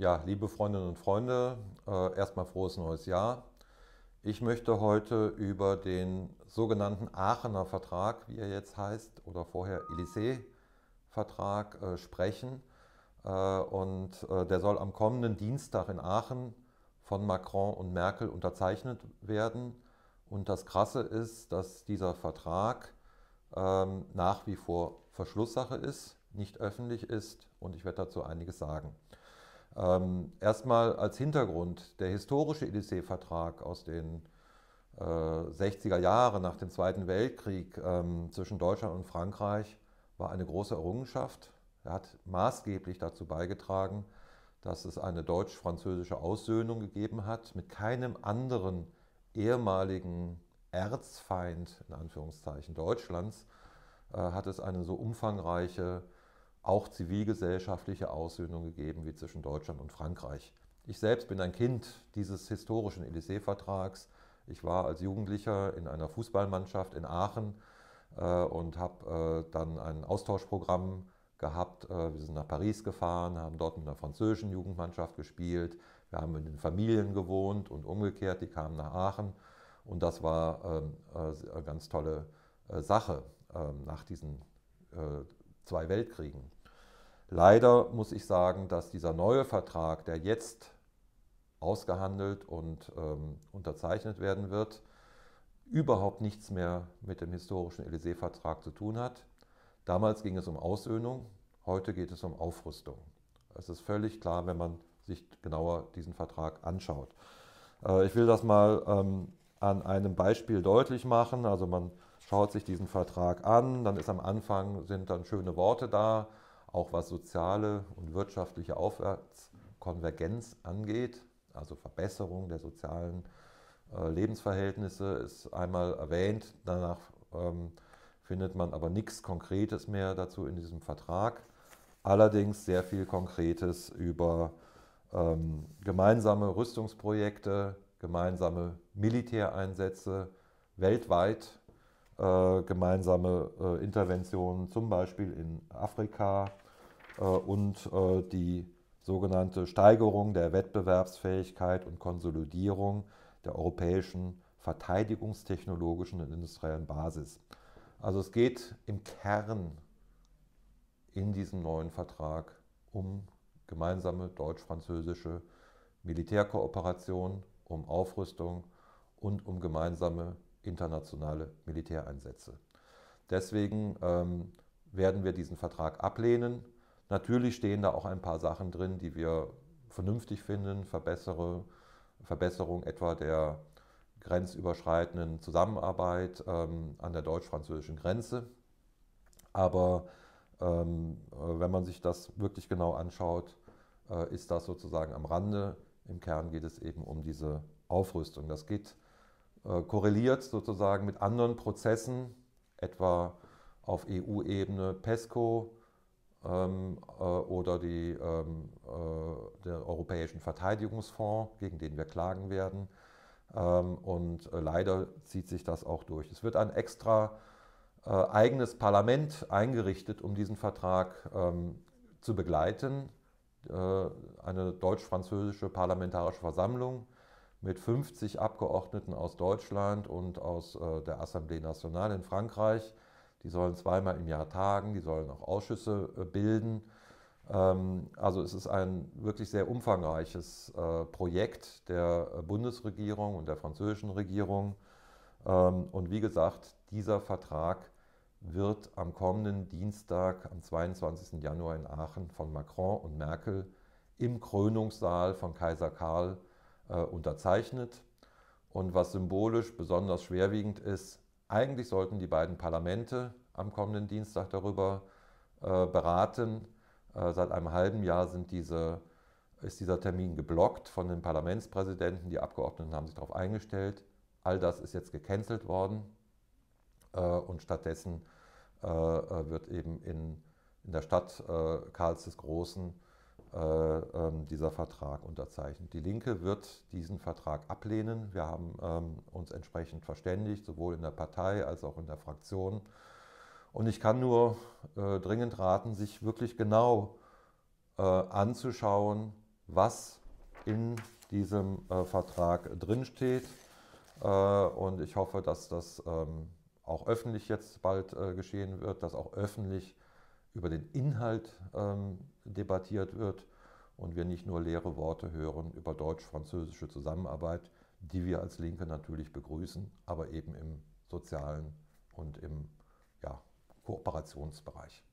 Ja, liebe Freundinnen und Freunde, äh, erstmal frohes neues Jahr. Ich möchte heute über den sogenannten Aachener Vertrag, wie er jetzt heißt, oder vorher elysée vertrag äh, sprechen. Äh, und der soll am kommenden Dienstag in Aachen von Macron und Merkel unterzeichnet werden. Und das Krasse ist, dass dieser Vertrag ähm, nach wie vor Verschlusssache ist, nicht öffentlich ist. Und ich werde dazu einiges sagen. Ähm, erstmal als Hintergrund, der historische IDC-Vertrag aus den äh, 60er Jahren nach dem Zweiten Weltkrieg ähm, zwischen Deutschland und Frankreich war eine große Errungenschaft. Er hat maßgeblich dazu beigetragen, dass es eine deutsch-französische Aussöhnung gegeben hat. Mit keinem anderen ehemaligen Erzfeind, in Anführungszeichen, Deutschlands, äh, hat es eine so umfangreiche auch zivilgesellschaftliche Aussöhnung gegeben, wie zwischen Deutschland und Frankreich. Ich selbst bin ein Kind dieses historischen Élysée-Vertrags. Ich war als Jugendlicher in einer Fußballmannschaft in Aachen äh, und habe äh, dann ein Austauschprogramm gehabt. Äh, wir sind nach Paris gefahren, haben dort mit einer französischen Jugendmannschaft gespielt. Wir haben in den Familien gewohnt und umgekehrt, die kamen nach Aachen. Und das war eine ähm, äh, ganz tolle äh, Sache ähm, nach diesen äh, zwei Weltkriegen. Leider muss ich sagen, dass dieser neue Vertrag, der jetzt ausgehandelt und ähm, unterzeichnet werden wird, überhaupt nichts mehr mit dem historischen Élysée-Vertrag zu tun hat. Damals ging es um Aussöhnung, heute geht es um Aufrüstung. Es ist völlig klar, wenn man sich genauer diesen Vertrag anschaut. Äh, ich will das mal ähm, an einem Beispiel deutlich machen. Also man schaut sich diesen Vertrag an, dann ist am Anfang sind dann schöne Worte da, auch was soziale und wirtschaftliche Aufwärtskonvergenz angeht, also Verbesserung der sozialen äh, Lebensverhältnisse, ist einmal erwähnt. Danach ähm, findet man aber nichts Konkretes mehr dazu in diesem Vertrag. Allerdings sehr viel Konkretes über ähm, gemeinsame Rüstungsprojekte, gemeinsame Militäreinsätze weltweit äh, gemeinsame äh, Interventionen, zum Beispiel in Afrika äh, und äh, die sogenannte Steigerung der Wettbewerbsfähigkeit und Konsolidierung der europäischen verteidigungstechnologischen und industriellen Basis. Also es geht im Kern in diesem neuen Vertrag um gemeinsame deutsch-französische Militärkooperation, um Aufrüstung und um gemeinsame internationale Militäreinsätze. Deswegen ähm, werden wir diesen Vertrag ablehnen. Natürlich stehen da auch ein paar Sachen drin, die wir vernünftig finden, Verbessere, Verbesserung etwa der grenzüberschreitenden Zusammenarbeit ähm, an der deutsch-französischen Grenze. Aber ähm, äh, wenn man sich das wirklich genau anschaut, äh, ist das sozusagen am Rande. Im Kern geht es eben um diese Aufrüstung. Das geht äh, korreliert sozusagen mit anderen Prozessen, etwa auf EU-Ebene PESCO ähm, äh, oder die, ähm, äh, der Europäischen Verteidigungsfonds, gegen den wir klagen werden. Ähm, und äh, leider zieht sich das auch durch. Es wird ein extra äh, eigenes Parlament eingerichtet, um diesen Vertrag ähm, zu begleiten. Äh, eine deutsch-französische parlamentarische Versammlung mit 50 Abgeordneten aus Deutschland und aus äh, der Assemblée Nationale in Frankreich. Die sollen zweimal im Jahr tagen, die sollen auch Ausschüsse äh, bilden. Ähm, also es ist ein wirklich sehr umfangreiches äh, Projekt der äh, Bundesregierung und der französischen Regierung. Ähm, und wie gesagt, dieser Vertrag wird am kommenden Dienstag, am 22. Januar in Aachen von Macron und Merkel im Krönungssaal von Kaiser Karl äh, unterzeichnet. Und was symbolisch besonders schwerwiegend ist, eigentlich sollten die beiden Parlamente am kommenden Dienstag darüber äh, beraten. Äh, seit einem halben Jahr sind diese, ist dieser Termin geblockt von den Parlamentspräsidenten. Die Abgeordneten haben sich darauf eingestellt. All das ist jetzt gecancelt worden und stattdessen wird eben in, in der Stadt Karls des Großen äh, ähm, dieser Vertrag unterzeichnet. Die Linke wird diesen Vertrag ablehnen. Wir haben ähm, uns entsprechend verständigt, sowohl in der Partei als auch in der Fraktion. Und ich kann nur äh, dringend raten, sich wirklich genau äh, anzuschauen, was in diesem Vertrag drinsteht. und ich hoffe, dass das ähm, auch öffentlich jetzt bald geschehen wird, dass auch öffentlich über den Inhalt ähm, debattiert wird und wir nicht nur leere Worte hören über deutsch-französische Zusammenarbeit, die wir als Linke natürlich begrüßen, aber eben im sozialen und im ja, Kooperationsbereich.